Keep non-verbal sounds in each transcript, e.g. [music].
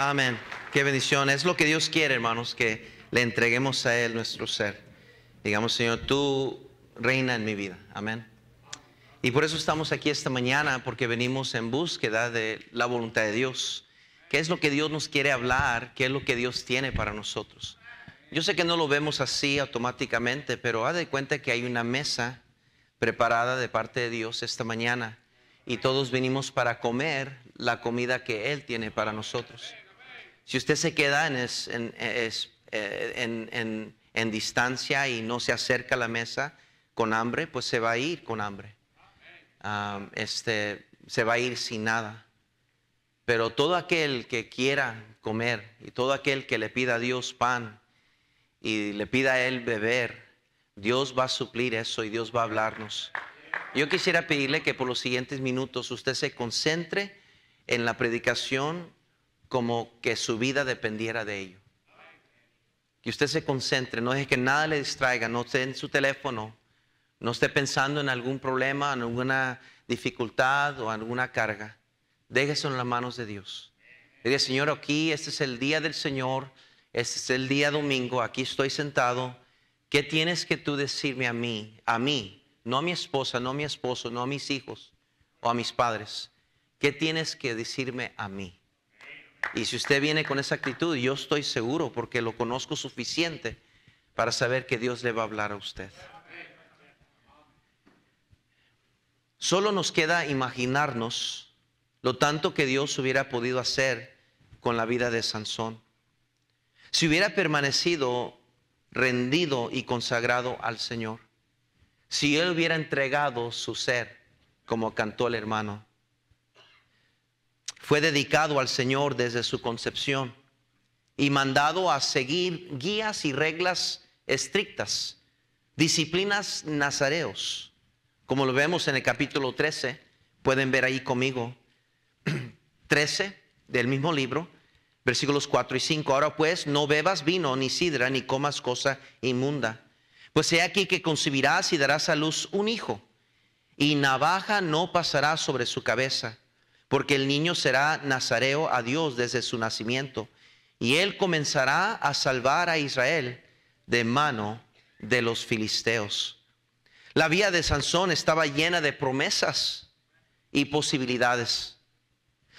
Amén. Qué bendición. Es lo que Dios quiere, hermanos, que le entreguemos a Él nuestro ser. Digamos, Señor, tú reina en mi vida. Amén. Y por eso estamos aquí esta mañana, porque venimos en búsqueda de la voluntad de Dios. ¿Qué es lo que Dios nos quiere hablar? ¿Qué es lo que Dios tiene para nosotros? Yo sé que no lo vemos así automáticamente, pero haz de cuenta que hay una mesa preparada de parte de Dios esta mañana y todos venimos para comer la comida que Él tiene para nosotros. Si usted se queda eh, en, en, distancia y no se acerca a la mesa con hambre, pues se va a ir con hambre. este, se va a ir sin nada. Pero todo aquel que quiera comer y todo aquel que le pida a Dios pan y le pida a Él beber, Dios va a suplir eso y Dios va a hablarnos. Yo quisiera pedirle que por los siguientes minutos usted se concentre en la predicación como que su vida dependiera de ello. Que usted se concentre, no deje que nada le distraiga, no esté en su teléfono, no esté pensando en algún problema, en alguna dificultad o alguna carga. Déjese en las manos de Dios. Diga, Señor, aquí este es el día del Señor, este es el día domingo, aquí estoy sentado. ¿Qué tienes que tú decirme a mí, a mí, no a mi esposa, no a mi esposo, no a mis hijos o a mis padres? ¿Qué tienes que decirme a mí? Y si usted viene con esa actitud, yo estoy seguro porque lo conozco suficiente para saber que Dios le va a hablar a usted. Solo nos queda imaginarnos lo tanto que Dios hubiera podido hacer con la vida de Sansón. Si hubiera permanecido rendido y consagrado al Señor, si él hubiera entregado su ser, como cantó el hermano, fue dedicado al Señor desde su concepción y mandado a seguir guías y reglas estrictas, disciplinas nazareos, como lo vemos en el capítulo 13, pueden ver ahí conmigo, 13 [clears throat] del mismo libro, versículos 4 y 5. Ahora pues, no bebas vino, ni sidra, ni comas cosa inmunda. Pues he aquí que concebirás y darás a luz un hijo, y navaja no pasará sobre su cabeza porque el niño será nazareo a Dios desde su nacimiento, y él comenzará a salvar a Israel de mano de los filisteos. La vía de Sansón estaba llena de promesas y posibilidades.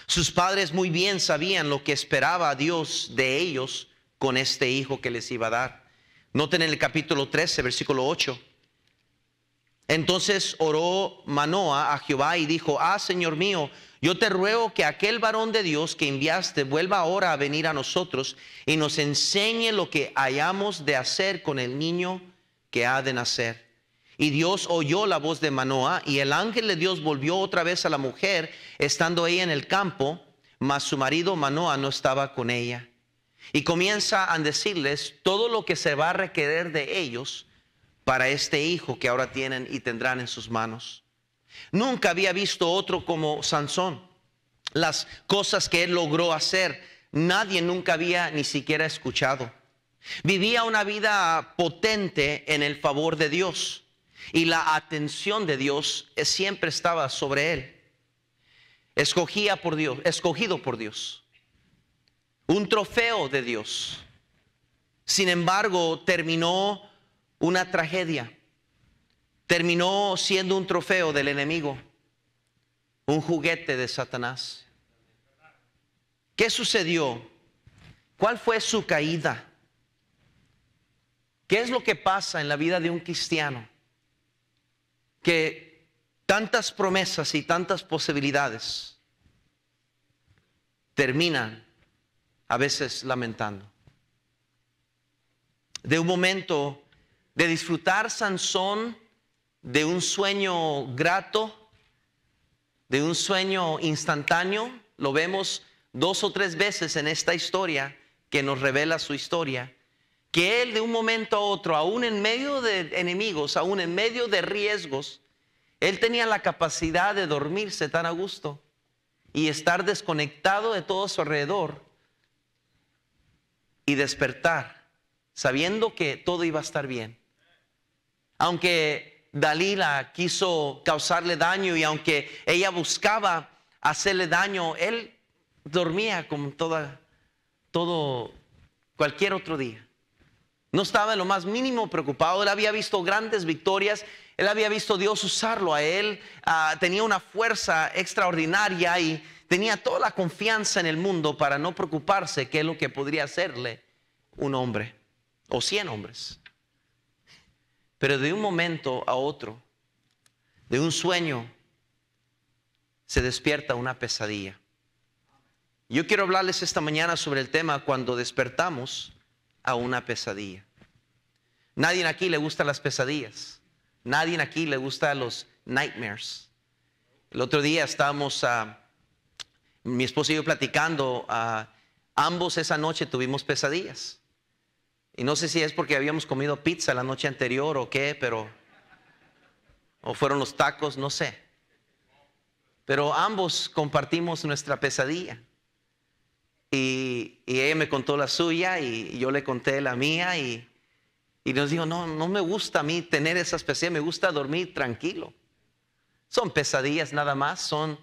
Sus padres muy bien sabían lo que esperaba Dios de ellos con este hijo que les iba a dar. Noten en el capítulo 13, versículo 8. Entonces oró Manoa a Jehová y dijo, ah, Señor mío, yo te ruego que aquel varón de Dios que enviaste vuelva ahora a venir a nosotros y nos enseñe lo que hayamos de hacer con el niño que ha de nacer. Y Dios oyó la voz de Manoah y el ángel de Dios volvió otra vez a la mujer, estando ella en el campo, mas su marido Manoah no estaba con ella. Y comienza a decirles todo lo que se va a requerir de ellos para este hijo que ahora tienen y tendrán en sus manos. Nunca había visto otro como Sansón. Las cosas que él logró hacer, nadie nunca había ni siquiera escuchado. Vivía una vida potente en el favor de Dios y la atención de Dios siempre estaba sobre él. Escogía por Dios, escogido por Dios. Un trofeo de Dios. Sin embargo, terminó una tragedia terminó siendo un trofeo del enemigo, un juguete de Satanás. ¿Qué sucedió? ¿Cuál fue su caída? ¿Qué es lo que pasa en la vida de un cristiano? Que tantas promesas y tantas posibilidades terminan a veces lamentando. De un momento de disfrutar Sansón de un sueño grato, de un sueño instantáneo. Lo vemos dos o tres veces en esta historia que nos revela su historia. Que él de un momento a otro, aún en medio de enemigos, aún en medio de riesgos, él tenía la capacidad de dormirse tan a gusto y estar desconectado de todo su alrededor y despertar sabiendo que todo iba a estar bien. Aunque Dalila quiso causarle daño y aunque ella buscaba hacerle daño, él dormía como toda, todo cualquier otro día. No estaba en lo más mínimo preocupado, él había visto grandes victorias, él había visto Dios usarlo a él, ah, tenía una fuerza extraordinaria y tenía toda la confianza en el mundo para no preocuparse qué es lo que podría hacerle un hombre o cien hombres. Pero de un momento a otro, de un sueño, se despierta una pesadilla. Yo quiero hablarles esta mañana sobre el tema cuando despertamos a una pesadilla. Nadie aquí le gustan las pesadillas. Nadie aquí le gusta los nightmares. El otro día estábamos, ah, mi esposo y yo platicando, ah, ambos esa noche tuvimos pesadillas. Y no sé si es porque habíamos comido pizza la noche anterior o qué, pero... O fueron los tacos, no sé. Pero ambos compartimos nuestra pesadilla. Y, ella me contó la suya y yo le conté la mía y, y nos dijo, no, no me gusta a mí tener esas pesadillas, me gusta dormir tranquilo. Son pesadillas nada más, son,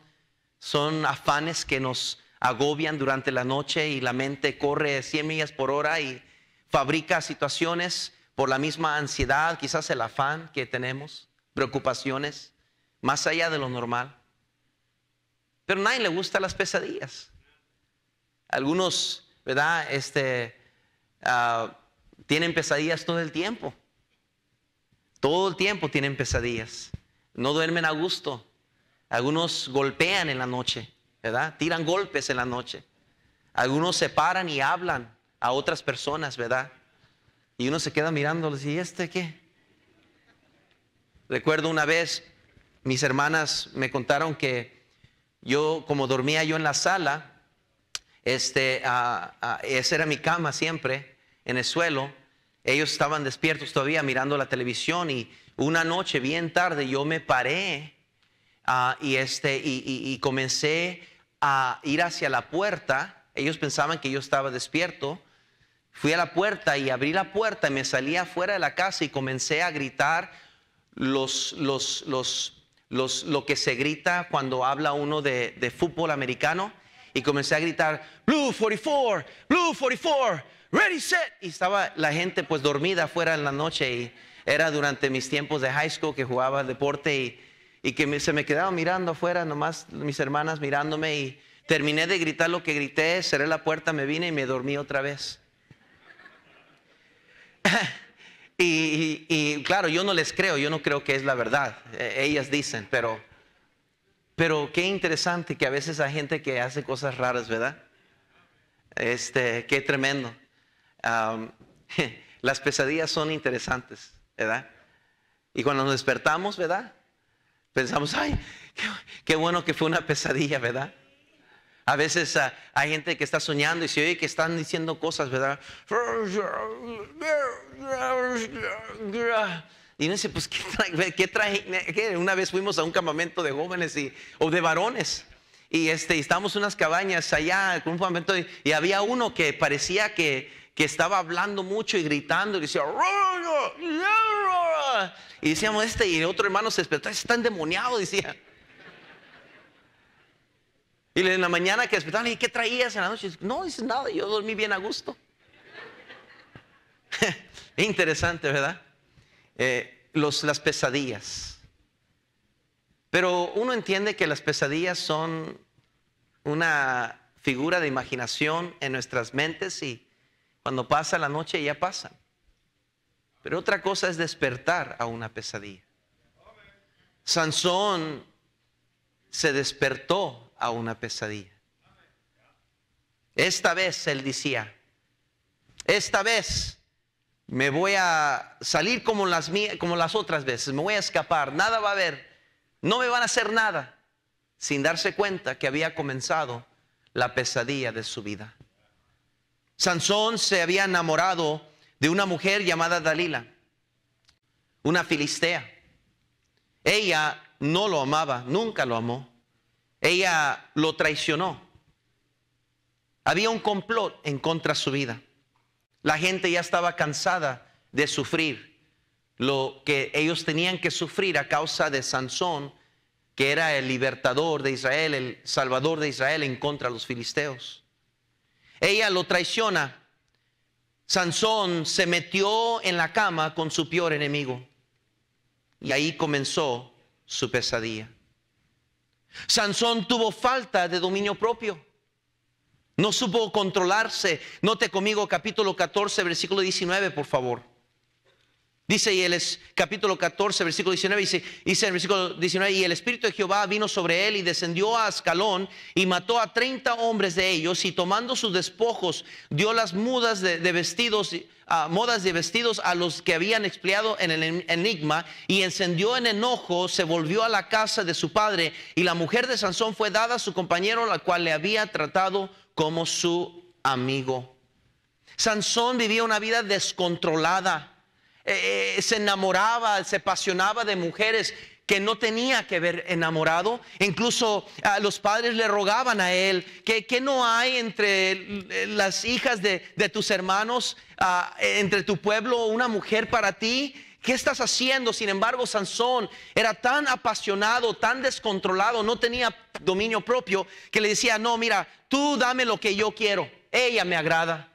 son afanes que nos agobian durante la noche y la mente corre 100 millas por hora y fabrica situaciones por la misma ansiedad, quizás el afán que tenemos, preocupaciones, más allá de lo normal. Pero a nadie le gusta las pesadillas. Algunos, ¿verdad? Este, ah, tienen pesadillas todo el tiempo. Todo el tiempo tienen pesadillas. No duermen a gusto. Algunos golpean en la noche, ¿verdad? Tiran golpes en la noche. Algunos se paran y hablan a otras personas, ¿verdad? Y uno se queda mirándoles, ¿y este qué? Recuerdo una vez, mis hermanas me contaron que yo, como dormía yo en la sala, este, esa era mi cama siempre, en el suelo. Ellos estaban despiertos todavía mirando la televisión y una noche bien tarde yo me paré ah, y, este, y comencé a ir hacia la puerta. Ellos pensaban que yo estaba despierto Fui a la puerta y abrí la puerta y me salí afuera de la casa y comencé a gritar los, los, los, los lo que se grita cuando habla uno de, de fútbol americano. Y comencé a gritar, Blue 44, Blue 44, ready, set. Y estaba la gente pues dormida afuera en la noche y era durante mis tiempos de high school que jugaba deporte y, y que se me quedaba mirando afuera, nomás mis hermanas mirándome y terminé de gritar lo que grité, cerré la puerta, me vine y me dormí otra vez. [laughs] y, claro, yo no les creo, yo no creo que es la verdad. E, ellas dicen, pero, pero qué interesante que a veces hay gente que hace cosas raras, ¿verdad? Este, qué tremendo. [laughs] las pesadillas son interesantes, ¿verdad? Y cuando nos despertamos, ¿verdad? Pensamos, ay, qué bueno que fue una pesadilla, ¿verdad? A veces ah, hay gente que está soñando y se oye que están diciendo cosas, ¿verdad? Y uno dice, pues, ¿qué trae, Una vez fuimos a un campamento de jóvenes y, o de varones. Y este, estábamos en unas cabañas allá, un campamento, y, había uno que parecía que, que estaba hablando mucho y gritando, y decía, y decíamos este, y otro hermano se despertó, está endemoniado, decía. Y en la mañana que despertaron, ¿y qué traías en la noche? No, dice nada, yo dormí bien a gusto. [laughs] Interesante, ¿verdad? Eh, los, las pesadillas. Pero uno entiende que las pesadillas son una figura de imaginación en nuestras mentes y cuando pasa la noche ya pasan. Pero otra cosa es despertar a una pesadilla. Sansón se despertó a una pesadilla. Esta vez él decía, esta vez me voy a salir como las, como las otras veces, me voy a escapar, nada va a haber, no me van a hacer nada, sin darse cuenta que había comenzado la pesadilla de su vida. Sansón se había enamorado de una mujer llamada Dalila, una filistea. Ella no lo amaba, nunca lo amó. Ella lo traicionó. Había un complot en contra de su vida. La gente ya estaba cansada de sufrir lo que ellos tenían que sufrir a causa de Sansón, que era el libertador de Israel, el salvador de Israel en contra de los filisteos. Ella lo traiciona. Sansón se metió en la cama con su peor enemigo y ahí comenzó su pesadilla. Sansón tuvo falta de dominio propio. No supo controlarse. Note conmigo capítulo 14, versículo 19, por favor. Dice y el capítulo 14, versículo 19, dice, dice el versículo 19, y el Espíritu de Jehová vino sobre él y descendió a Ascalón y mató a 30 hombres de ellos y tomando sus despojos dio las mudas de, vestidos, ah, modas de vestidos a los que habían expiado en el enigma y encendió en enojo, se volvió a la casa de su padre y la mujer de Sansón fue dada a su compañero, la cual le había tratado como su amigo. Sansón vivía una vida descontrolada eh, eh, se enamoraba, se apasionaba de mujeres que no tenía que ver enamorado. Incluso ah, los padres le rogaban a él que, no hay entre eh, las hijas de, tus hermanos, ah, entre tu pueblo, una mujer para ti. ¿Qué estás haciendo? Sin embargo, Sansón era tan apasionado, tan descontrolado, no tenía dominio propio, que le decía, no, mira, tú dame lo que yo quiero, ella me agrada.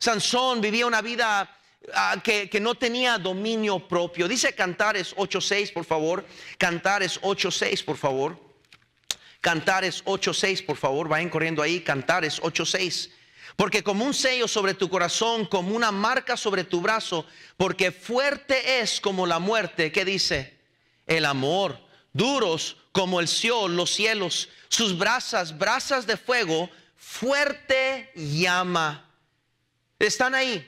Sansón vivía una vida Ah, que, no tenía dominio propio. Dice Cantares 8.6, por favor. Cantares 8.6, por favor. Cantares 8.6, por favor. Vayan corriendo ahí. Cantares 8.6. Porque como un sello sobre tu corazón, como una marca sobre tu brazo, porque fuerte es como la muerte. ¿Qué dice? El amor. Duros como el cielo los cielos. Sus brasas, brasas de fuego, fuerte llama. Están ahí.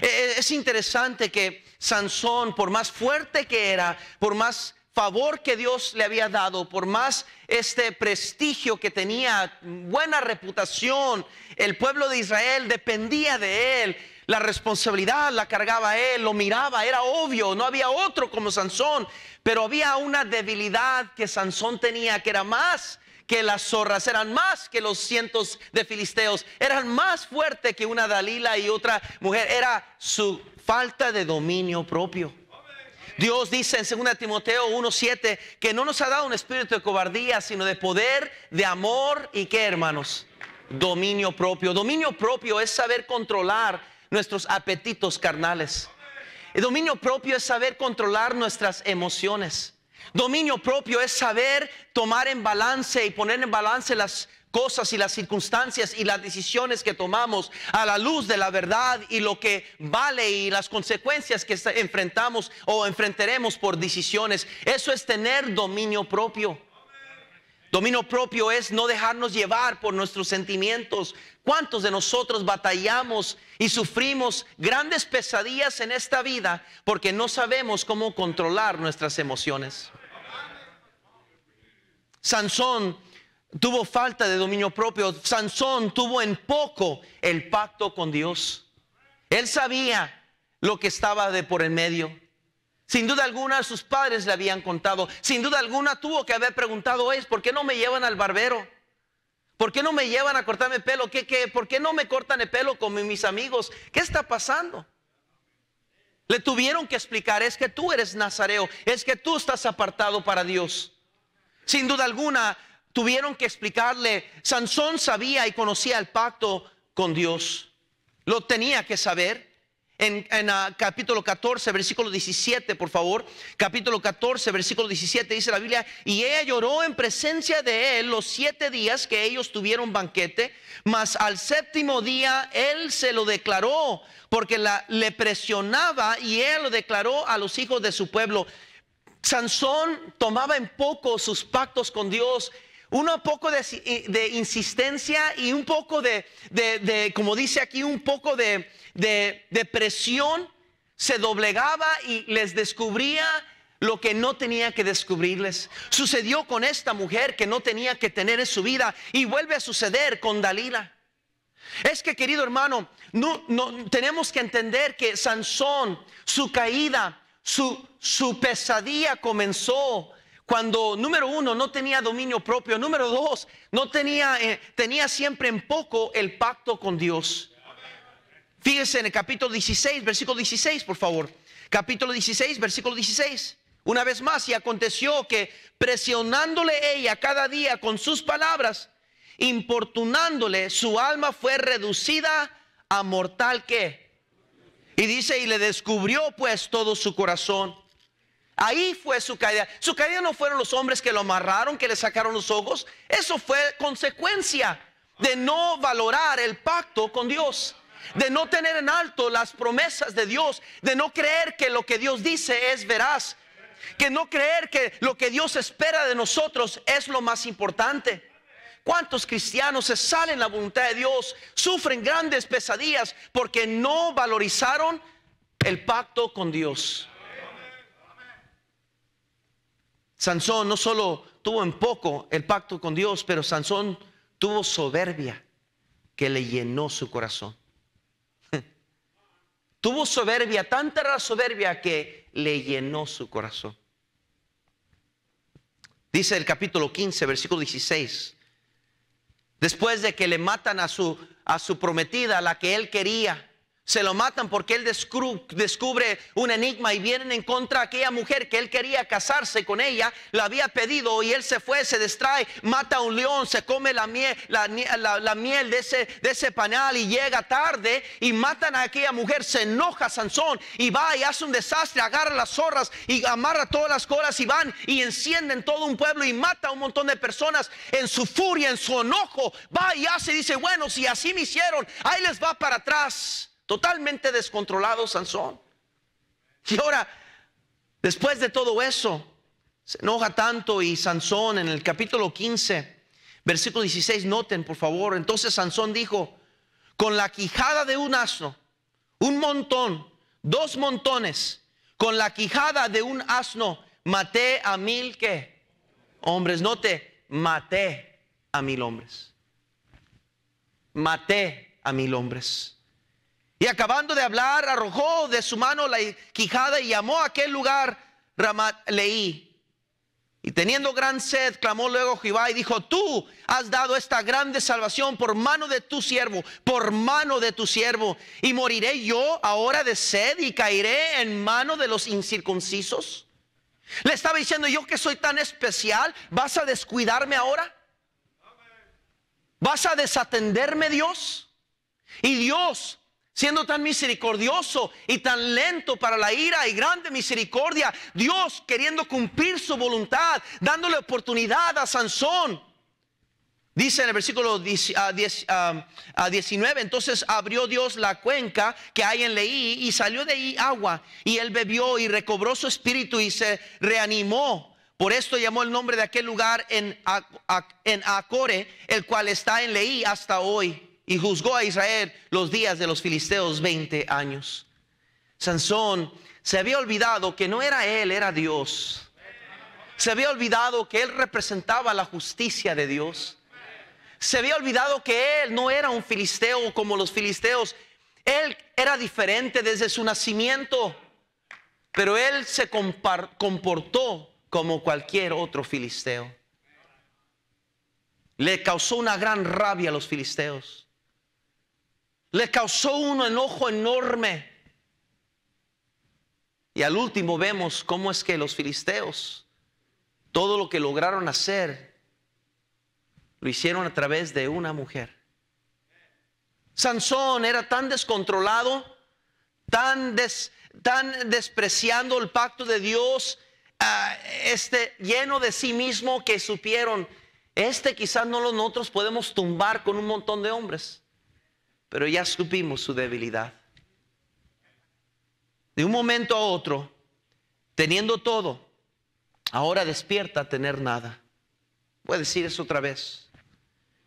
Eh, eh, es interesante que Sansón, por más fuerte que era, por más favor que Dios le había dado, por más este prestigio que tenía, buena reputación, el pueblo de Israel dependía de él, la responsabilidad la cargaba él, lo miraba, era obvio, no había otro como Sansón, pero había una debilidad que Sansón tenía que era más que las zorras, eran más que los cientos de filisteos, eran más fuerte que una Dalila y otra mujer, era su falta de dominio propio. Dios dice en 2 Timoteo 1:7 que no nos ha dado un espíritu de cobardía, sino de poder, de amor y qué, hermanos? Dominio propio. Dominio propio es saber controlar nuestros apetitos carnales. El dominio propio es saber controlar nuestras emociones. Dominio propio es saber tomar en balance y poner en balance las cosas y las circunstancias y las decisiones que tomamos a la luz de la verdad y lo que vale y las consecuencias que enfrentamos o enfrentaremos por decisiones. Eso es tener dominio propio. Dominio propio es no dejarnos llevar por nuestros sentimientos. ¿Cuántos de nosotros batallamos y sufrimos grandes pesadillas en esta vida porque no sabemos cómo controlar nuestras emociones? Sansón tuvo falta de dominio propio. Sansón tuvo en poco el pacto con Dios. Él sabía lo que estaba de por en medio. Sin duda alguna sus padres le habían contado. Sin duda alguna tuvo que haber preguntado, es, ¿por qué no me llevan al barbero? ¿Por qué no me llevan a cortarme el pelo? ¿Qué, por qué no me cortan el pelo con mis amigos? ¿Qué está pasando? Le tuvieron que explicar, es que tú eres nazareo, es que tú estás apartado para Dios. Sin duda alguna tuvieron que explicarle, Sansón sabía y conocía el pacto con Dios. Lo tenía que saber. En, ah, capítulo 14, versículo 17, por favor. Capítulo 14, versículo 17 dice la Biblia, y ella lloró en presencia de él los siete días que ellos tuvieron banquete, mas al séptimo día él se lo declaró, porque la, le presionaba y él lo declaró a los hijos de su pueblo. Sansón tomaba en poco sus pactos con Dios uno poco de, insistencia y un poco de, como dice aquí, un poco de, presión, se doblegaba y les descubría lo que no tenía que descubrirles. Sucedió con esta mujer que no tenía que tener en su vida y vuelve a suceder con Dalila. Es que, querido hermano, no, no, tenemos que entender que Sansón, su caída, su, su pesadilla comenzó cuando, número uno, no tenía dominio propio. Número dos, no tenía, eh, tenía siempre en poco el pacto con Dios. Fíjese en el capítulo 16, versículo 16, por favor. Capítulo 16, versículo 16. Una vez más, y aconteció que presionándole ella cada día con sus palabras, importunándole, su alma fue reducida a mortal que. Y dice, y le descubrió pues todo su corazón. Ahí fue su caída. Su caída no fueron los hombres que lo amarraron, que le sacaron los ojos. Eso fue consecuencia de no valorar el pacto con Dios, de no tener en alto las promesas de Dios, de no creer que lo que Dios dice es veraz, que no creer que lo que Dios espera de nosotros es lo más importante. ¿Cuántos cristianos se salen la voluntad de Dios, sufren grandes pesadillas porque no valorizaron el pacto con Dios? Sansón no solo tuvo en poco el pacto con Dios, pero Sansón tuvo soberbia que le llenó su corazón. [laughs] tuvo soberbia, tanta la soberbia que le llenó su corazón. Dice el capítulo 15, versículo 16. Después de que le matan a su, a su prometida, la que él quería, se lo matan porque él descubre un enigma y vienen en contra de aquella mujer que él quería casarse con ella, la había pedido y él se fue, se distrae, mata a un león, se come la miel, la, miel de, ese, de ese panal y llega tarde y matan a aquella mujer, se enoja Sansón y va y hace un desastre, agarra las zorras y amarra todas las colas y van y encienden todo un pueblo y mata a un montón de personas en su furia, en su enojo, va y hace y dice, bueno, si así me hicieron, ahí les va para atrás. Totalmente descontrolado Sansón. Y ahora, después de todo eso, se enoja tanto y Sansón en el capítulo 15, versículo 16, noten por favor, entonces Sansón dijo, con la quijada de un asno, un montón, dos montones, con la quijada de un asno, maté a mil que hombres, note, maté a mil hombres. Maté a mil hombres. Y acabando de hablar, arrojó de su mano la quijada y llamó a aquel lugar Ramat Leí. Y teniendo gran sed, clamó luego Jehová y dijo, tú has dado esta grande salvación por mano de tu siervo, por mano de tu siervo. ¿Y moriré yo ahora de sed y caeré en mano de los incircuncisos? Le estaba diciendo, yo que soy tan especial, ¿vas a descuidarme ahora? ¿Vas a desatenderme Dios? Y Dios siendo tan misericordioso y tan lento para la ira y grande misericordia, Dios queriendo cumplir su voluntad, dándole oportunidad a Sansón. Dice en el versículo 19, ah, ah, ah, entonces abrió Dios la cuenca que hay en Leí y salió de ahí agua y él bebió y recobró su espíritu y se reanimó. Por esto llamó el nombre de aquel lugar en, en Acore, el cual está en Leí hasta hoy y juzgó a Israel los días de los filisteos 20 años. Sansón se había olvidado que no era él, era Dios. Se había olvidado que él representaba la justicia de Dios. Se había olvidado que él no era un filisteo como los filisteos. Él era diferente desde su nacimiento, pero él se comportó como cualquier otro filisteo. Le causó una gran rabia a los filisteos le causó un enojo enorme. Y al último vemos cómo es que los filisteos, todo lo que lograron hacer, lo hicieron a través de una mujer. Sansón era tan descontrolado, tan, tan despreciando el pacto de Dios, ah, este, lleno de sí mismo que supieron, este quizás no lo nosotros podemos tumbar con un montón de hombres pero ya supimos su debilidad. De un momento a otro, teniendo todo, ahora despierta a tener nada. Voy a decir eso otra vez.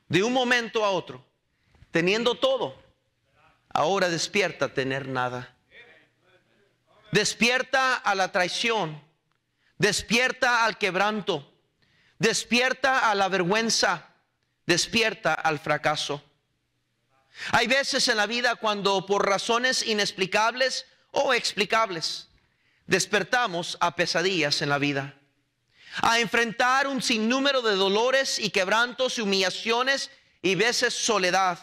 De un momento a otro, teniendo todo, ahora despierta a tener nada. Despierta a la traición, despierta al quebranto, despierta a la vergüenza, despierta al fracaso. Hay veces en la vida cuando por razones inexplicables o explicables despertamos a pesadillas en la vida, a enfrentar un sinnúmero de dolores y quebrantos y humillaciones y veces soledad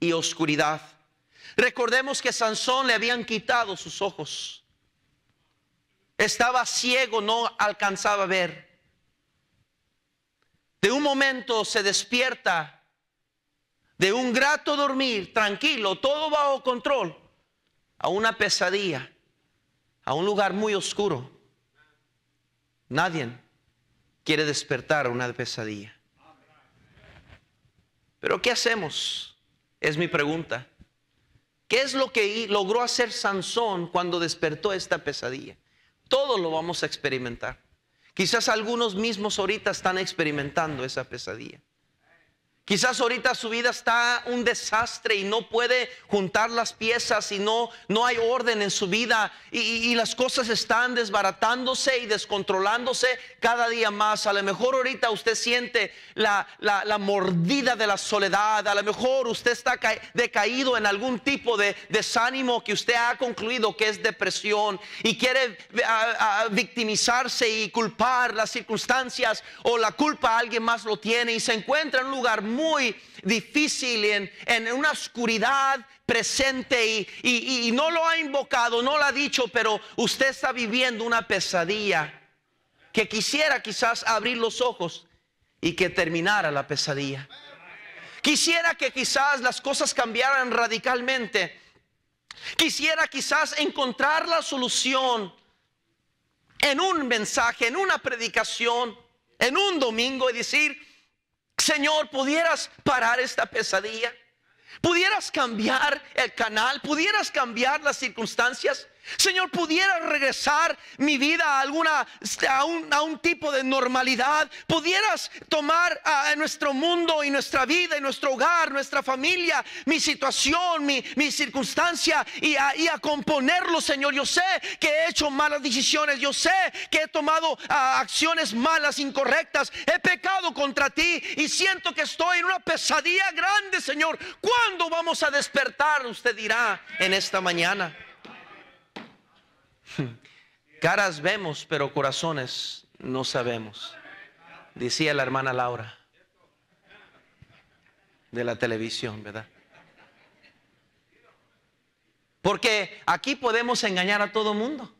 y oscuridad. Recordemos que Sansón le habían quitado sus ojos. Estaba ciego, no alcanzaba a ver. De un momento se despierta de un grato dormir, tranquilo, todo bajo control, a una pesadilla, a un lugar muy oscuro. Nadie quiere despertar a una pesadilla. Pero ¿qué hacemos? Es mi pregunta. ¿Qué es lo que logró hacer Sansón cuando despertó esta pesadilla? Todo lo vamos a experimentar. Quizás algunos mismos ahorita están experimentando esa pesadilla. Quizás ahorita su vida está un desastre y no puede juntar las piezas y no, no hay orden en su vida y, las cosas están desbaratándose y descontrolándose cada día más. A lo mejor ahorita usted siente la, mordida de la soledad, a lo mejor usted está decaído en algún tipo de desánimo que usted ha concluido que es depresión y quiere victimizarse y culpar las circunstancias o la culpa a alguien más lo tiene y se encuentra en un lugar muy muy difícil, en, una oscuridad presente y, y no lo ha invocado, no lo ha dicho, pero usted está viviendo una pesadilla que quisiera quizás abrir los ojos y que terminara la pesadilla. Quisiera que quizás las cosas cambiaran radicalmente. Quisiera quizás encontrar la solución en un mensaje, en una predicación, en un domingo y decir, Señor, pudieras parar esta pesadilla, pudieras cambiar el canal, pudieras cambiar las circunstancias. Señor, pudiera regresar mi vida a, alguna, un, a un tipo de normalidad. Pudieras tomar a, nuestro mundo y nuestra vida y nuestro hogar, nuestra familia, mi situación, mi, mi circunstancia y a, componerlo, Señor. Yo sé que he hecho malas decisiones. Yo sé que he tomado acciones malas, incorrectas. He pecado contra ti y siento que estoy en una pesadilla grande, Señor. ¿Cuándo vamos a despertar? Usted dirá en esta mañana. Hmm. Caras vemos, pero corazones no sabemos, decía la hermana Laura de la televisión, ¿verdad? Porque aquí podemos engañar a todo mundo.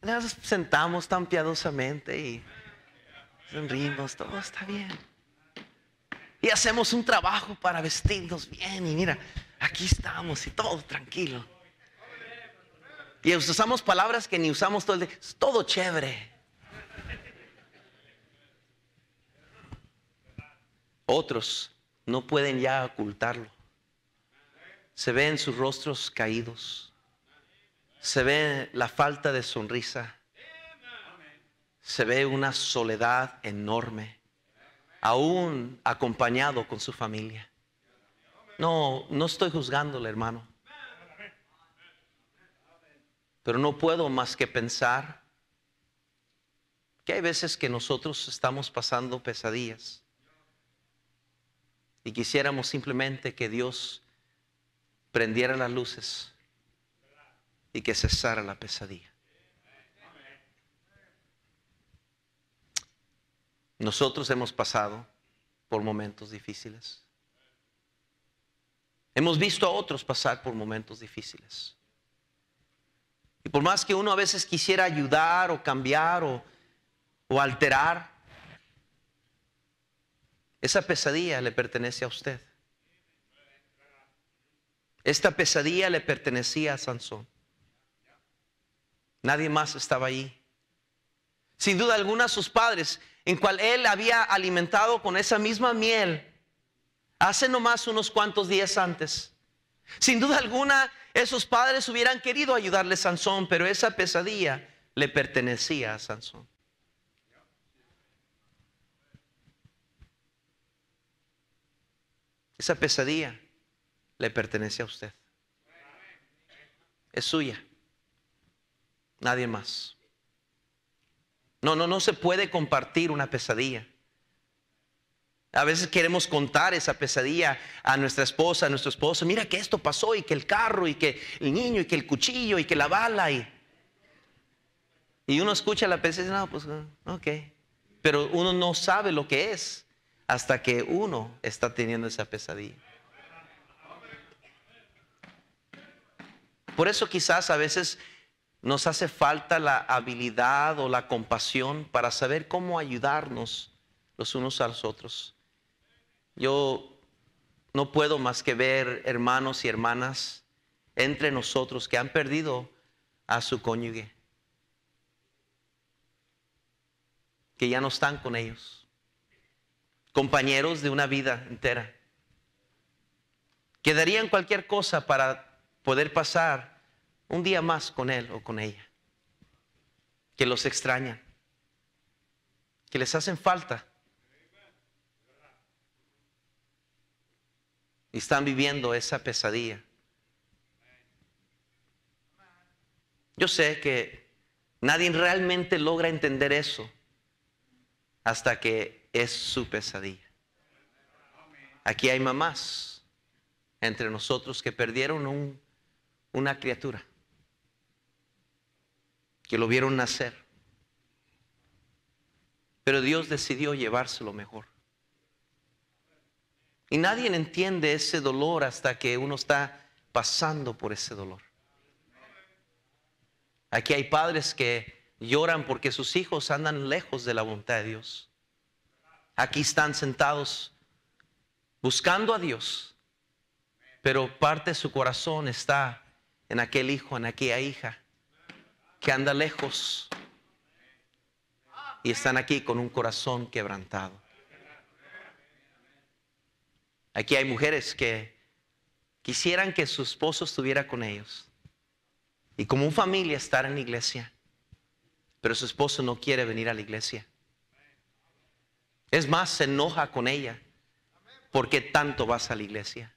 Nos sentamos tan piadosamente y sonrimos, todo está bien. Y hacemos un trabajo para vestirnos bien y mira, aquí estamos y todo tranquilo. Y usamos palabras que ni usamos todo el día. Es todo chévere. Otros no pueden ya ocultarlo. Se ven sus rostros caídos. Se ve la falta de sonrisa. Se ve una soledad enorme, aún acompañado con su familia. No, no estoy juzgándole, hermano pero no puedo más que pensar que hay veces que nosotros estamos pasando pesadillas y quisiéramos simplemente que Dios prendiera las luces y que cesara la pesadilla. Nosotros hemos pasado por momentos difíciles. Hemos visto a otros pasar por momentos difíciles. Y por más que uno a veces quisiera ayudar o cambiar o, o alterar, esa pesadilla le pertenece a usted. Esta pesadilla le pertenecía a Sansón. Nadie más estaba ahí. Sin duda alguna sus padres, en cual él había alimentado con esa misma miel, hace nomás unos cuantos días antes. Sin duda alguna esos padres hubieran querido ayudarle a Sansón, pero esa pesadilla le pertenecía a Sansón. Esa pesadilla le pertenece a usted. Es suya. Nadie más. No, no, no se puede compartir una pesadilla. A veces queremos contar esa pesadilla a nuestra esposa, a nuestro esposo. Mira que esto pasó y que el carro y que el niño y que el cuchillo y que la bala. Y, y uno escucha la pesadilla y dice, no, pues ok. Pero uno no sabe lo que es hasta que uno está teniendo esa pesadilla. Por eso quizás a veces nos hace falta la habilidad o la compasión para saber cómo ayudarnos los unos a los otros. Yo no puedo más que ver hermanos y hermanas entre nosotros que han perdido a su cónyuge, que ya no están con ellos, compañeros de una vida entera, que darían cualquier cosa para poder pasar un día más con él o con ella, que los extrañan, que les hacen falta y están viviendo esa pesadilla. Yo sé que nadie realmente logra entender eso hasta que es su pesadilla. Aquí hay mamás entre nosotros que perdieron una criatura, que lo vieron nacer, pero Dios decidió llevárselo mejor. Y nadie entiende ese dolor hasta que uno está pasando por ese dolor. Aquí hay padres que lloran porque sus hijos andan lejos de la voluntad de Dios. Aquí están sentados buscando a Dios, pero parte de su corazón está en aquel hijo, en aquella hija que anda lejos y están aquí con un corazón quebrantado. Aquí hay mujeres que quisieran que su esposo estuviera con ellos y como familia estar en la iglesia, pero su esposo no quiere venir a la iglesia. Es más, se enoja con ella porque tanto vas a la iglesia.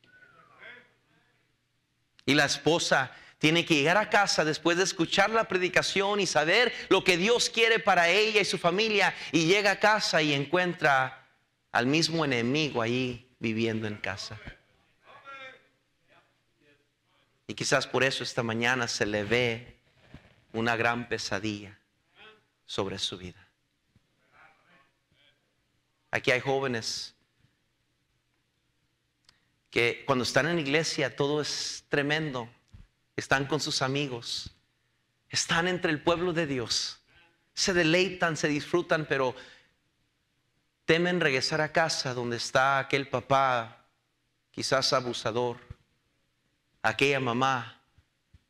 Y la esposa tiene que llegar a casa después de escuchar la predicación y saber lo que Dios quiere para ella y su familia. Y llega a casa y encuentra al mismo enemigo ahí viviendo en casa. Y quizás por eso esta mañana se le ve una gran pesadilla sobre su vida. Aquí hay jóvenes que cuando están en iglesia todo es tremendo. Están con sus amigos, están entre el pueblo de Dios, se deleitan, se disfrutan, pero temen regresar a casa donde está aquel papá, quizás abusador, aquella mamá,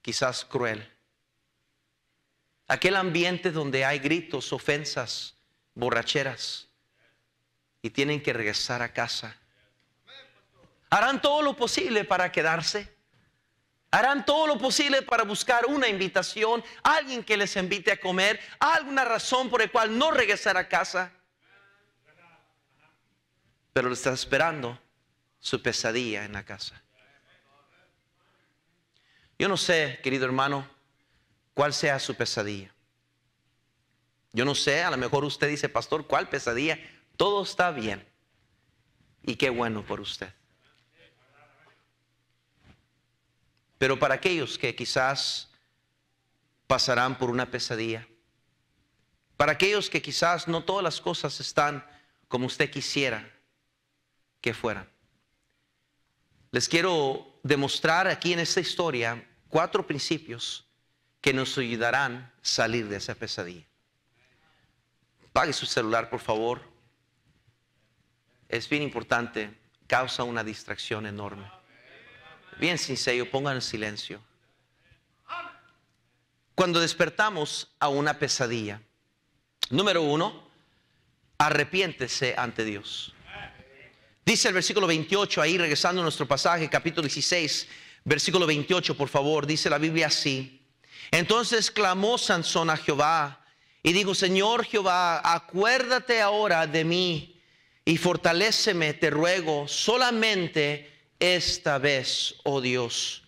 quizás cruel. Aquel ambiente donde hay gritos, ofensas, borracheras, y tienen que regresar a casa. Harán todo lo posible para quedarse. Harán todo lo posible para buscar una invitación, alguien que les invite a comer, alguna razón por la cual no regresar a casa pero le está esperando su pesadilla en la casa. Yo no sé, querido hermano, cuál sea su pesadilla. Yo no sé, a lo mejor usted dice, pastor, ¿cuál pesadilla? Todo está bien. Y qué bueno por usted. Pero para aquellos que quizás pasarán por una pesadilla, para aquellos que quizás no todas las cosas están como usted quisiera, que fuera. Les quiero demostrar aquí en esta historia cuatro principios que nos ayudarán a salir de esa pesadilla. Pague su celular, por favor. Es bien importante, causa una distracción enorme. Bien sincero, pongan en silencio. Cuando despertamos a una pesadilla, número uno, arrepiéntese ante Dios. Dice el versículo 28, ahí regresando a nuestro pasaje, capítulo 16, versículo 28, por favor, dice la Biblia así. Entonces clamó Sansón a Jehová y dijo, Señor Jehová, acuérdate ahora de mí y fortaléceme, te ruego, solamente esta vez, oh Dios.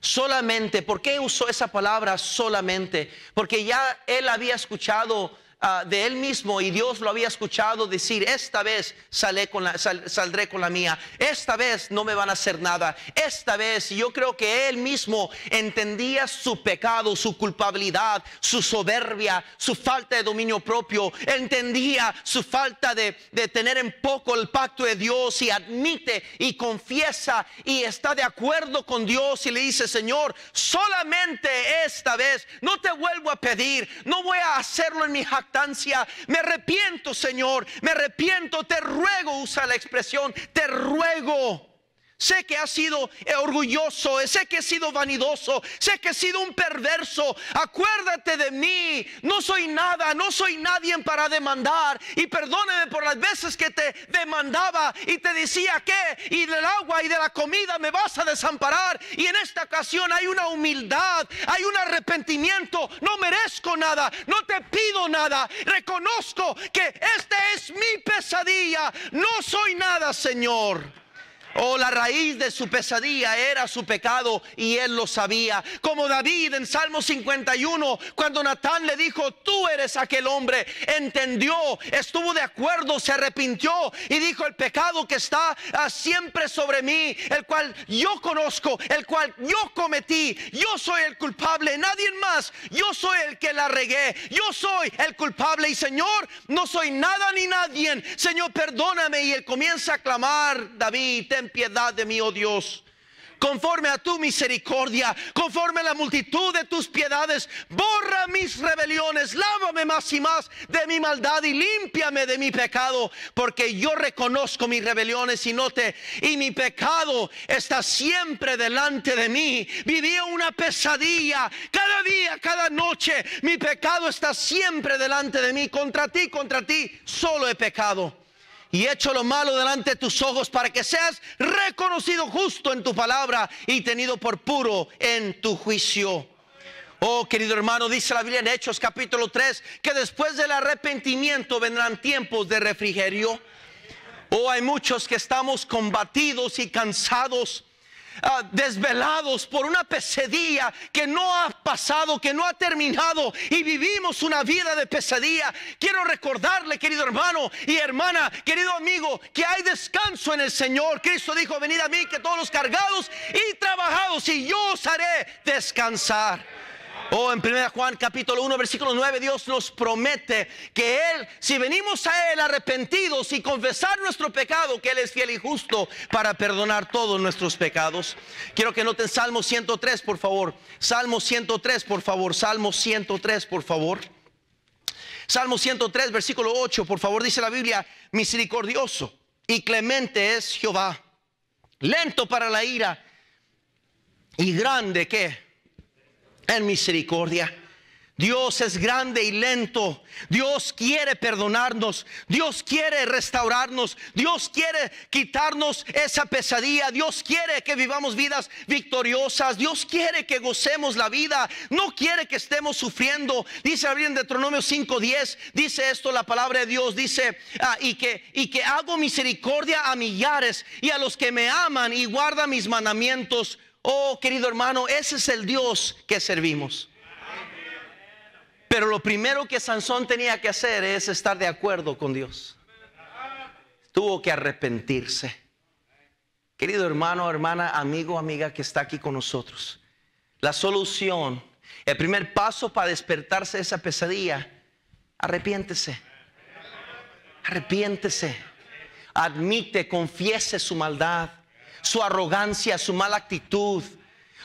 Solamente, ¿por qué usó esa palabra solamente? Porque ya él había escuchado Ah, de él mismo y Dios lo había escuchado decir, esta vez salé con la, saldré con la mía, esta vez no me van a hacer nada, esta vez yo creo que él mismo entendía su pecado, su culpabilidad, su soberbia, su falta de dominio propio, entendía su falta de, tener en poco el pacto de Dios y admite y confiesa y está de acuerdo con Dios y le dice, Señor, solamente esta vez no te vuelvo a pedir, no voy a hacerlo en mi me arrepiento, Señor, me arrepiento, te ruego, usa la expresión, te ruego. Sé que ha sido orgulloso, sé que he sido vanidoso, sé que he sido un perverso. Acuérdate de mí, no soy nada, no soy nadie para demandar. Y perdóname por las veces que te demandaba y te decía que, y del agua y de la comida me vas a desamparar. Y en esta ocasión hay una humildad, hay un arrepentimiento. No merezco nada, no te pido nada. Reconozco que esta es mi pesadilla, no soy nada, Señor. Oh, la raíz de su pesadilla era su pecado y él lo sabía. Como David en Salmo 51, cuando Natán le dijo, tú eres aquel hombre, entendió, estuvo de acuerdo, se arrepintió y dijo, el pecado que está ah, siempre sobre mí, el cual yo conozco, el cual yo cometí, yo soy el culpable, nadie más, yo soy el que la regué, yo soy el culpable y Señor, no soy nada ni nadie, Señor, perdóname. Y él comienza a clamar, David, te en piedad de mí, oh Dios. Conforme a tu misericordia, conforme a la multitud de tus piedades, borra mis rebeliones, lávame más y más de mi maldad y límpiame de mi pecado, porque yo reconozco mis rebeliones y no te, y mi pecado está siempre delante de mí. Vivía una pesadilla cada día, cada noche. Mi pecado está siempre delante de mí. Contra ti, contra ti, solo he pecado y hecho lo malo delante de tus ojos para que seas reconocido justo en tu palabra y tenido por puro en tu juicio. Oh, querido hermano, dice la Biblia en Hechos capítulo 3 que después del arrepentimiento vendrán tiempos de refrigerio. Oh, hay muchos que estamos combatidos y cansados Ah, desvelados por una pesadilla que no ha pasado, que no ha terminado y vivimos una vida de pesadilla. Quiero recordarle, querido hermano y hermana, querido amigo, que hay descanso en el Señor. Cristo dijo, venid a mí que todos los cargados y trabajados y yo os haré descansar. Oh, en 1 Juan capítulo 1 versículo 9 Dios nos promete que Él, si venimos a Él arrepentidos y confesar nuestro pecado, que Él es fiel y justo para perdonar todos nuestros pecados. Quiero que noten Salmo 103, por favor. Salmo 103, por favor. Salmo 103, por favor. Salmo 103, versículo 8, por favor, dice la Biblia, misericordioso y clemente es Jehová, lento para la ira y grande que en misericordia. Dios es grande y lento. Dios quiere perdonarnos. Dios quiere restaurarnos. Dios quiere quitarnos esa pesadilla. Dios quiere que vivamos vidas victoriosas. Dios quiere que gocemos la vida. No quiere que estemos sufriendo. Dice en Deuteronomio 5:10. Dice esto la palabra de Dios. Dice, ah, y, que, y que hago misericordia a millares y a los que me aman y guardan mis mandamientos Oh, querido hermano, ese es el Dios que servimos. Pero lo primero que Sansón tenía que hacer es estar de acuerdo con Dios. Tuvo que arrepentirse. Querido hermano, hermana, amigo, amiga que está aquí con nosotros. La solución, el primer paso para despertarse de esa pesadilla, arrepiéntese. Arrepiéntese. Admite, confiese su maldad su arrogancia, su mala actitud.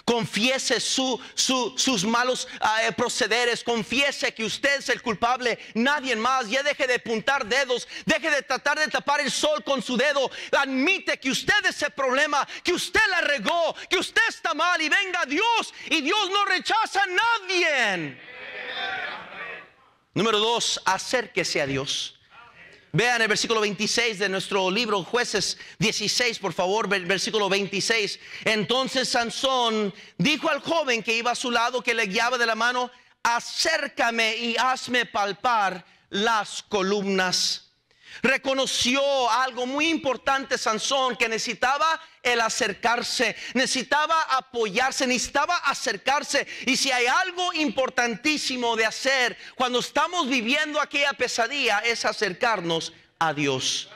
Confiese su, sus malos ah, eh, procederes. Confiese que usted es el culpable, nadie más. Ya deje de apuntar dedos. Deje de tratar de tapar el sol con su dedo. Admite que usted es el problema, que usted la regó, que usted está mal. Y venga Dios. Y Dios no rechaza a nadie. Número dos, acérquese a Dios. Vean el versículo 26 de nuestro libro, jueces 16, por favor, versículo 26. Entonces Sansón dijo al joven que iba a su lado, que le guiaba de la mano, acércame y hazme palpar las columnas Reconoció algo muy importante Sansón, que necesitaba el acercarse, necesitaba apoyarse, necesitaba acercarse. Y si hay algo importantísimo de hacer cuando estamos viviendo aquella pesadilla, es acercarnos a Dios.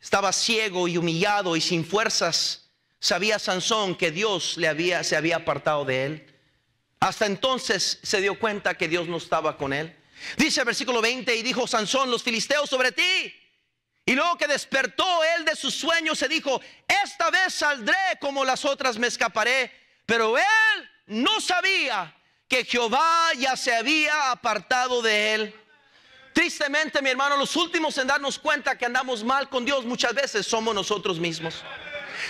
Estaba ciego y humillado y sin fuerzas. Sabía Sansón que Dios le había, se había apartado de él. Hasta entonces se dio cuenta que Dios no estaba con él. Dice el versículo 20, y dijo Sansón, los filisteos sobre ti. Y luego que despertó él de su sueño, se dijo, esta vez saldré como las otras, me escaparé. Pero él no sabía que Jehová ya se había apartado de él. Tristemente, mi hermano, los últimos en darnos cuenta que andamos mal con Dios muchas veces somos nosotros mismos.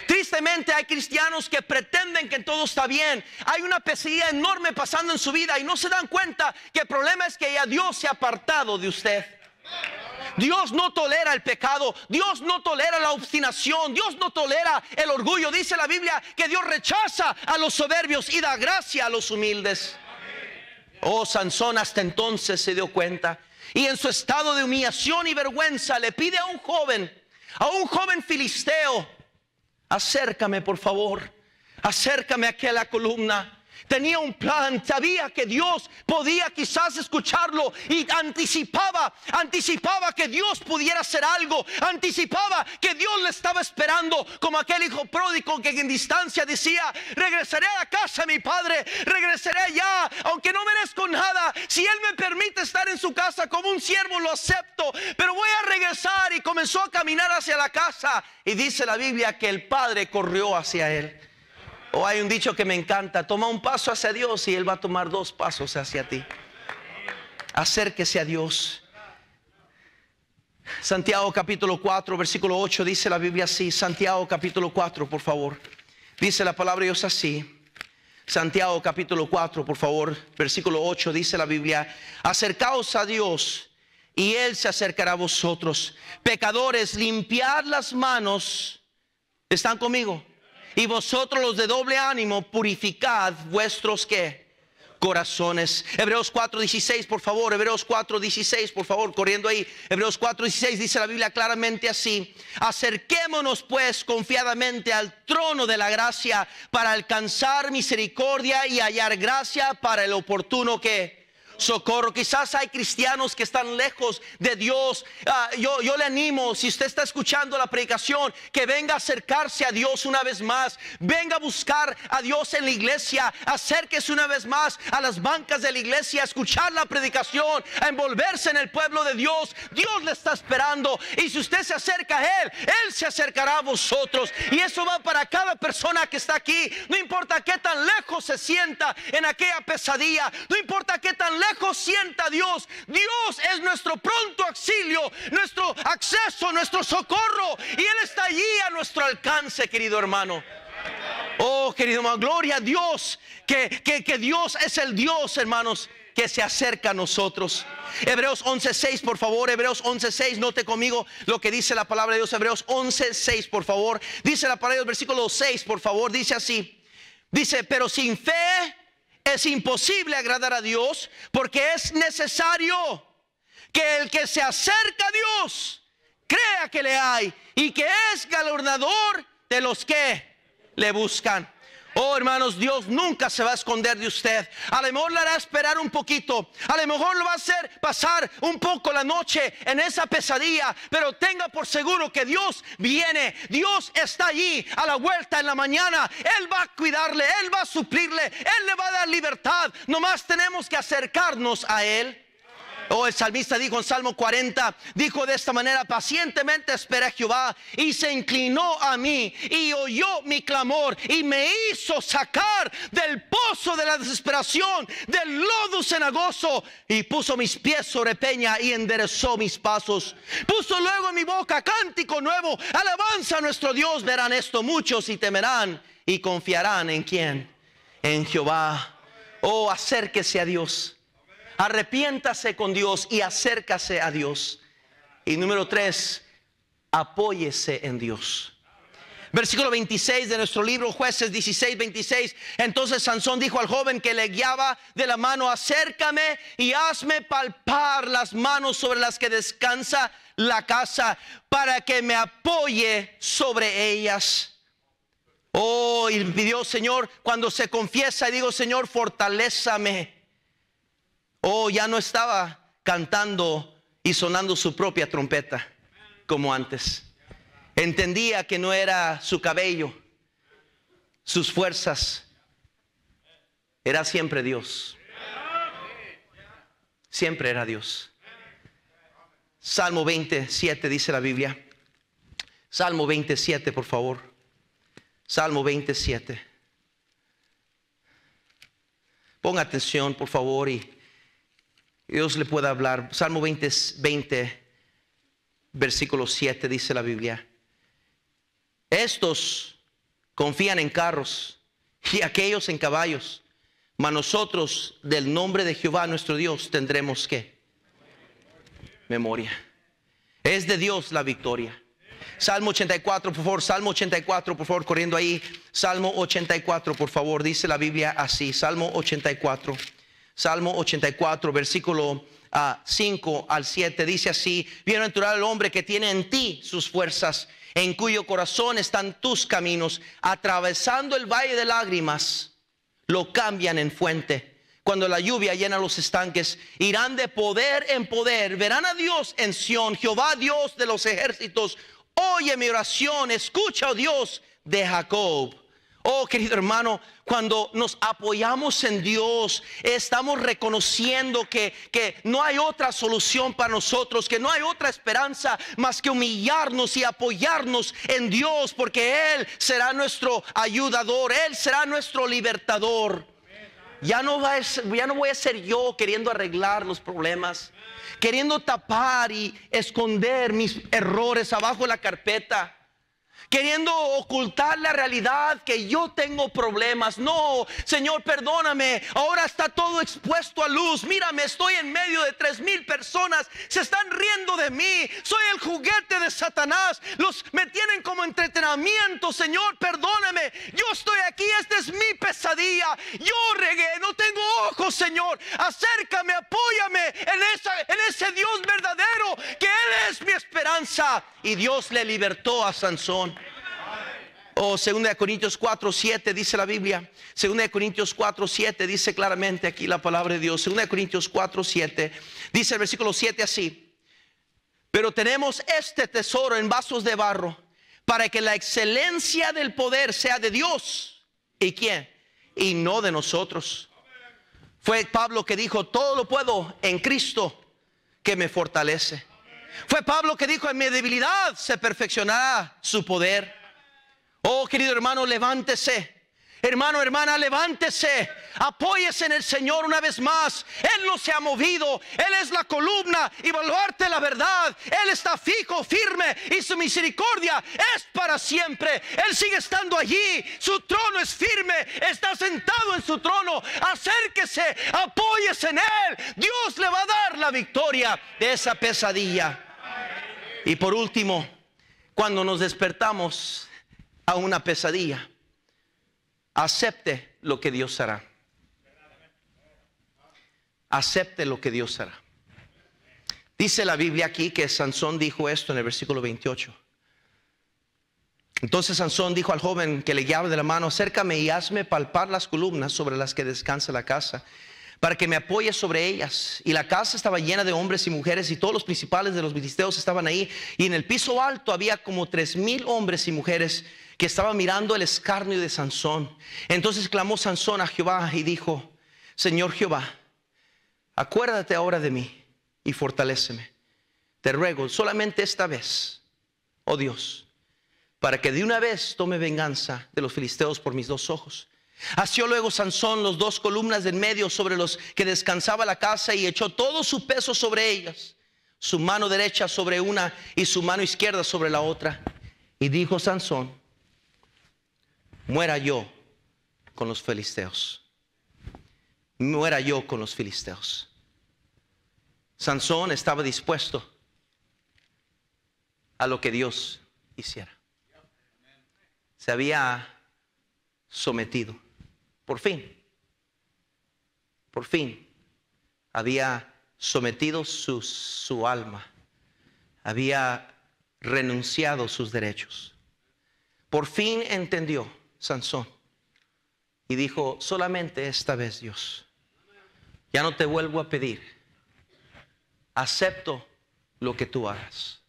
Tristemente hay cristianos que pretenden que todo está bien. Hay una pesadilla enorme pasando en su vida y no se dan cuenta que el problema es que ya Dios se ha apartado de usted. Dios no tolera el pecado, Dios no tolera la obstinación, Dios no tolera el orgullo. Dice la Biblia que Dios rechaza a los soberbios y da gracia a los humildes. Oh, Sansón hasta entonces se dio cuenta y en su estado de humillación y vergüenza le pide a un joven, a un joven filisteo, acércame por favor, acércame aquí a la columna, Tenía un plan, sabía que Dios podía quizás escucharlo y anticipaba, anticipaba que Dios pudiera hacer algo, anticipaba que Dios le estaba esperando, como aquel hijo pródigo que en distancia decía, regresaré a la casa de mi padre, regresaré allá, aunque no merezco nada, si él me permite estar en su casa como un siervo lo acepto, pero voy a regresar y comenzó a caminar hacia la casa y dice la Biblia que el padre corrió hacia él. O hay un dicho que me encanta, toma un paso hacia Dios y Él va a tomar dos pasos hacia ti. Acérquese a Dios. Santiago capítulo 4, versículo 8 dice la Biblia así. Santiago capítulo 4, por favor. Dice la palabra Dios así. Santiago capítulo 4, por favor, versículo 8 dice la Biblia, acercaos a Dios y Él se acercará a vosotros. Pecadores, limpiad las manos. ¿Están conmigo? Y vosotros los de doble ánimo, purificad vuestros qué corazones. Hebreos 4:16, por favor, Hebreos 4:16, por favor, corriendo ahí. Hebreos 4:16 dice la Biblia claramente así: Acerquémonos pues confiadamente al trono de la gracia para alcanzar misericordia y hallar gracia para el oportuno que socorro. Quizás hay cristianos que están lejos de Dios. Ah, yo, yo, le animo, si usted está escuchando la predicación, que venga a acercarse a Dios una vez más. Venga a buscar a Dios en la iglesia. Acérquese una vez más a las bancas de la iglesia, a escuchar la predicación, a envolverse en el pueblo de Dios. Dios le está esperando. Y si usted se acerca a Él, Él se acercará a vosotros. Y eso va para cada persona que está aquí. No importa qué tan lejos se sienta en aquella pesadilla. No importa qué tan lejos lejos sienta Dios. Dios es nuestro pronto auxilio, nuestro acceso, nuestro socorro. Y Él está allí a nuestro alcance, querido hermano. Oh, querido hermano, gloria a Dios, que, que, Dios es el Dios, hermanos que se acerca a nosotros. Hebreos 11:6, por favor. Hebreos 11:6, note conmigo lo que dice la palabra de Dios. Hebreos 11:6, por favor. Dice la palabra de Dios, versículo 6, por favor. Dice así. Dice, pero sin fe es imposible agradar a Dios porque es necesario que el que se acerca a Dios crea que le hay y que es galardonador de los que le buscan. Oh, hermanos, Dios nunca se va a esconder de usted. A lo mejor le hará esperar un poquito. A lo mejor lo va a hacer pasar un poco la noche en esa pesadilla. Pero tenga por seguro que Dios viene. Dios está allí a la vuelta en la mañana. Él va a cuidarle. Él va a suplirle. Él le va a dar libertad. no más tenemos que acercarnos a Él oh, el salmista dijo en Salmo 40, dijo de esta manera, pacientemente esperé a Jehová y se inclinó a mí y oyó mi clamor y me hizo sacar del pozo de la desesperación, del lodo cenagoso y puso mis pies sobre peña y enderezó mis pasos. Puso luego en mi boca cántico nuevo, alabanza a nuestro Dios, verán esto muchos y temerán y confiarán en quién, en Jehová. Oh, acérquese a Dios Arrepiéntase con Dios y acércase a Dios. Y número tres, apóyese en Dios. Versículo 26 de nuestro libro, jueces 16, 26. Entonces Sansón dijo al joven que le guiaba de la mano, acércame y hazme palpar las manos sobre las que descansa la casa para que me apoye sobre ellas. Oh, y pidió Señor, cuando se confiesa, digo, Señor, fortalézame. Oh, ya no estaba cantando y sonando su propia trompeta como antes. Entendía que no era su cabello, sus fuerzas. Era siempre Dios. Siempre era Dios. Salmo 27 dice la Biblia. Salmo 27, por favor. Salmo 27. Ponga atención, por favor, y Dios le pueda hablar. Salmo 20, 20, versículo 7 dice la Biblia. Estos confían en carros y aquellos en caballos, mas nosotros del nombre de Jehová nuestro Dios tendremos que memoria. Es de Dios la victoria. Salmo 84, por favor, Salmo 84, por favor, corriendo ahí. Salmo 84, por favor, dice la Biblia así, Salmo 84. Salmo 84, versículo 5 ah, al 7, dice así, bienaventurado el hombre que tiene en ti sus fuerzas, en cuyo corazón están tus caminos, atravesando el valle de lágrimas, lo cambian en fuente. Cuando la lluvia llena los estanques, irán de poder en poder, verán a Dios en Sión, Jehová Dios de los ejércitos. Oye mi oración, escucha, oh Dios, de Jacob Oh, querido hermano, cuando nos apoyamos en Dios, estamos reconociendo que, que, no hay otra solución para nosotros, que no hay otra esperanza más que humillarnos y apoyarnos en Dios, porque Él será nuestro ayudador, Él será nuestro libertador. Ya no, va a ya no voy a ser yo queriendo arreglar los problemas, queriendo tapar y esconder mis errores abajo de la carpeta queriendo ocultar la realidad que yo tengo problemas. No, Señor, perdóname. Ahora está todo expuesto a luz. Mírame, estoy en medio de tres mil personas. Se están riendo de mí. Soy el juguete de Satanás. Los me tienen como entretenimiento. Señor, perdóname. Yo estoy aquí. Esta es mi pesadilla. Yo regué. No tengo ojos, Señor. Acércame, apóyame en, en ese Dios verdadero que Él es mi esperanza. Y Dios le libertó a Sansón o 2 Corintios 4, 7 dice la Biblia. de Corintios 4, 7 dice claramente aquí la palabra de Dios. 2 Corintios 4, 7 dice el versículo 7 así. Pero tenemos este tesoro en vasos de barro para que la excelencia del poder sea de Dios. ¿Y quién? Y no de nosotros. Fue Pablo que dijo, todo lo puedo en Cristo que me fortalece. Fue Pablo que dijo, en mi debilidad se perfeccionará su poder. Oh, querido hermano, levántese. Hermano, hermana, levántese, apóyese en el Señor una vez más. Él no se ha movido, Él es la columna y la verdad. Él está fijo, firme y su misericordia es para siempre. Él sigue estando allí, su trono es firme, está sentado en su trono. Acérquese, apóyese en Él. Dios le va a dar la victoria de esa pesadilla. Y por último, cuando nos despertamos, a una pesadilla. Acepte lo que Dios hará. Acepte lo que Dios hará. Dice la Biblia aquí que Sansón dijo esto en el versículo 28. Entonces Sansón dijo al joven que le guiaba de la mano, acércame y hazme palpar las columnas sobre las que descansa la casa, para que me apoye sobre ellas. Y la casa estaba llena de hombres y mujeres, y todos los principales de los filisteos estaban ahí, y en el piso alto había como tres mil hombres y mujeres que estaba mirando el escarnio de Sansón. Entonces clamó Sansón a Jehová y dijo, Señor Jehová, acuérdate ahora de mí y fortaléceme. Te ruego solamente esta vez, oh Dios, para que de una vez tome venganza de los filisteos por mis dos ojos. Hació luego Sansón los dos columnas de en medio sobre los que descansaba la casa y echó todo su peso sobre ellas, su mano derecha sobre una y su mano izquierda sobre la otra. Y dijo Sansón, muera yo con los filisteos. Muera yo con los filisteos. Sansón estaba dispuesto a lo que Dios hiciera. Se había sometido. Por fin. Por fin. Había sometido su, alma. Había renunciado sus derechos. Por fin entendió Sansón y dijo, solamente esta vez Dios, ya no te vuelvo a pedir, acepto lo que tú hagas.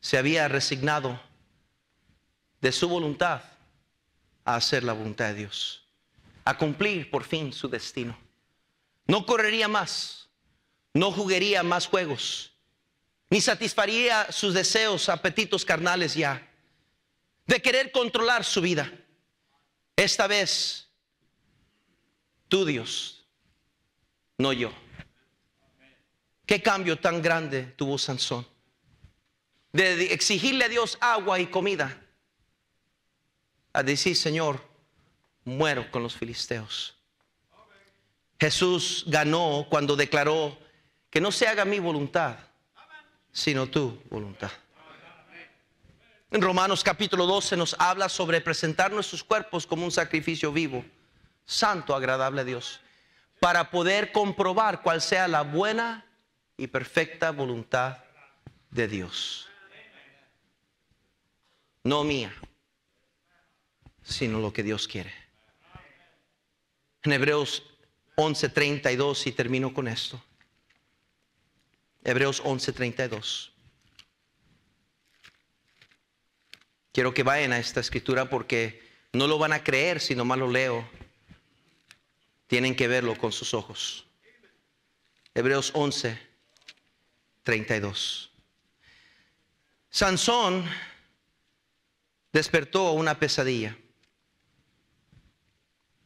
Se había resignado de su voluntad a hacer la voluntad de Dios, a cumplir por fin su destino. No correría más, no jugaría más juegos, ni satisfaría sus deseos, apetitos carnales ya de querer controlar su vida. Esta vez, tú Dios, no yo. ¿Qué cambio tan grande tuvo Sansón? De exigirle a Dios agua y comida a decir, Señor, muero con los filisteos. Jesús ganó cuando declaró que no se haga mi voluntad, sino tu voluntad. En Romanos capítulo 12 nos habla sobre presentar nuestros cuerpos como un sacrificio vivo, santo, agradable a Dios, para poder comprobar cuál sea la buena y perfecta voluntad de Dios. No mía, sino lo que Dios quiere. En Hebreos 11:32, y termino con esto. Hebreos 11:32. Quiero que vayan a esta escritura porque no lo van a creer si nomás lo leo. Tienen que verlo con sus ojos. Hebreos 11, 32. Sansón despertó una pesadilla.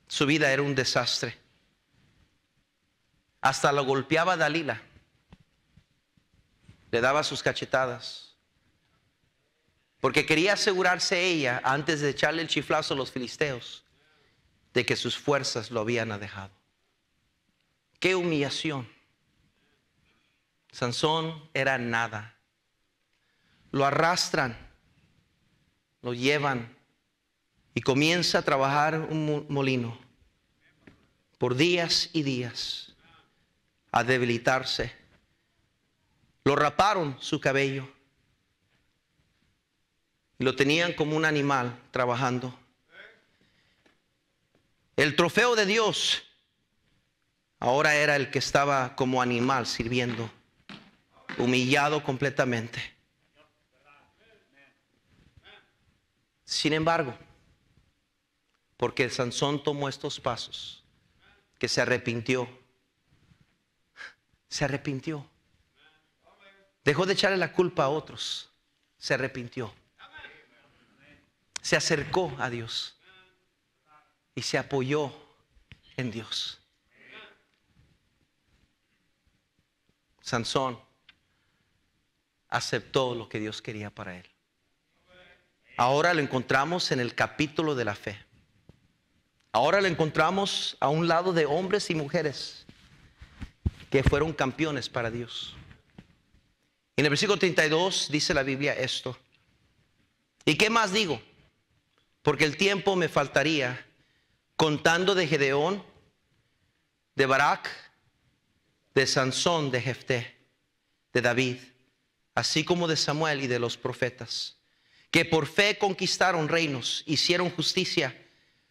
Su vida era un desastre. Hasta lo golpeaba Dalila. Le daba sus cachetadas porque quería asegurarse ella antes de echarle el chiflazo a los filisteos de que sus fuerzas lo habían dejado. Qué humillación. Sansón era nada. Lo arrastran, lo llevan y comienza a trabajar un molino por días y días a debilitarse. Lo raparon su cabello lo tenían como un animal trabajando. El trofeo de Dios ahora era el que estaba como animal sirviendo, humillado completamente. Sin embargo, porque Sansón tomó estos pasos, que se arrepintió, se arrepintió, dejó de echarle la culpa a otros, se arrepintió se acercó a Dios y se apoyó en Dios. Sansón aceptó lo que Dios quería para él. Ahora lo encontramos en el capítulo de la fe. Ahora lo encontramos a un lado de hombres y mujeres que fueron campeones para Dios. En el versículo 32 dice la Biblia esto. ¿Y qué más digo? porque el tiempo me faltaría contando de Gedeón, de Barak, de Sansón, de Jefté, de David, así como de Samuel y de los profetas, que por fe conquistaron reinos, hicieron justicia,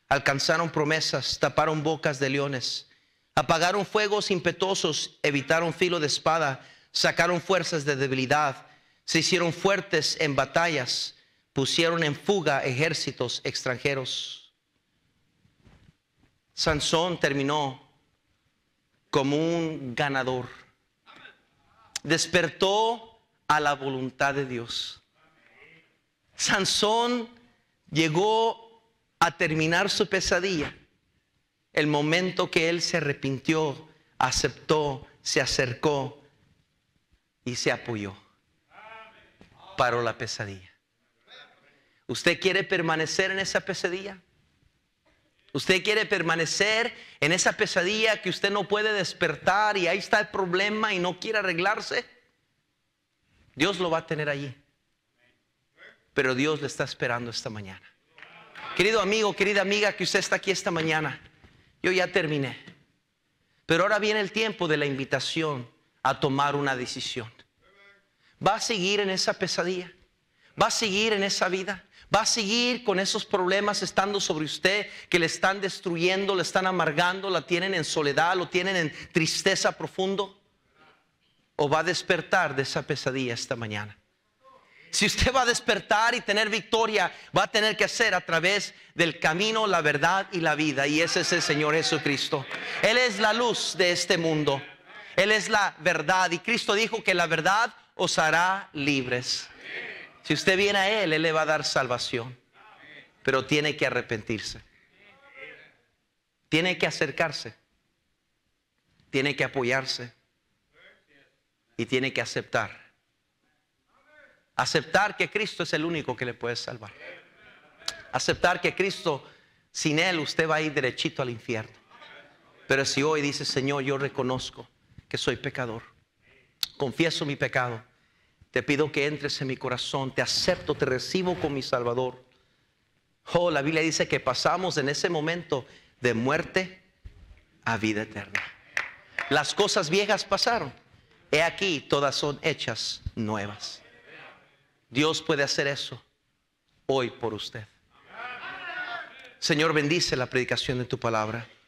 alcanzaron promesas, taparon bocas de leones, apagaron fuegos impetuosos, evitaron filo de espada, sacaron fuerzas de debilidad, se hicieron fuertes en batallas, pusieron en fuga ejércitos extranjeros. Sansón terminó como un ganador. Despertó a la voluntad de Dios. Sansón llegó a terminar su pesadilla. El momento que él se arrepintió, aceptó, se acercó y se apoyó. Paró la pesadilla. ¿Usted quiere permanecer en esa pesadilla? Usted quiere permanecer en esa pesadilla que usted no puede despertar y ahí está el problema y no quiere arreglarse. Dios lo va a tener allí. Pero Dios le está esperando esta mañana. Querido amigo, querida amiga que usted está aquí esta mañana, yo ya terminé. Pero ahora viene el tiempo de la invitación a tomar una decisión. ¿Va a seguir en esa pesadilla? ¿Va a seguir en esa vida? Va a seguir con esos problemas estando sobre usted que le están destruyendo, le están amargando, la tienen en soledad, lo tienen en tristeza profundo. O va a despertar de esa pesadilla esta mañana. Si usted va a despertar y tener victoria, va a tener que hacer a través del camino la verdad y la vida. Y ese es el Señor Jesucristo. Él es la luz de este mundo. Él es la verdad. Y Cristo dijo que la verdad os hará libres. Si usted viene a Él, Él le va a dar salvación. Pero tiene que arrepentirse. Tiene que acercarse. Tiene que apoyarse. Y tiene que aceptar. Aceptar que Cristo es el único que le puede salvar. Aceptar que Cristo, sin Él, usted va a ir derechito al infierno. Pero si hoy dice, Señor, yo reconozco que soy pecador. Confieso mi pecado te pido que entres en mi corazón, te acepto, te recibo con mi Salvador. Oh, la Biblia dice que pasamos en ese momento de muerte a vida eterna. Las cosas viejas pasaron. He aquí, todas son hechas nuevas. Dios puede hacer eso hoy por usted. Señor, bendice la predicación de tu palabra.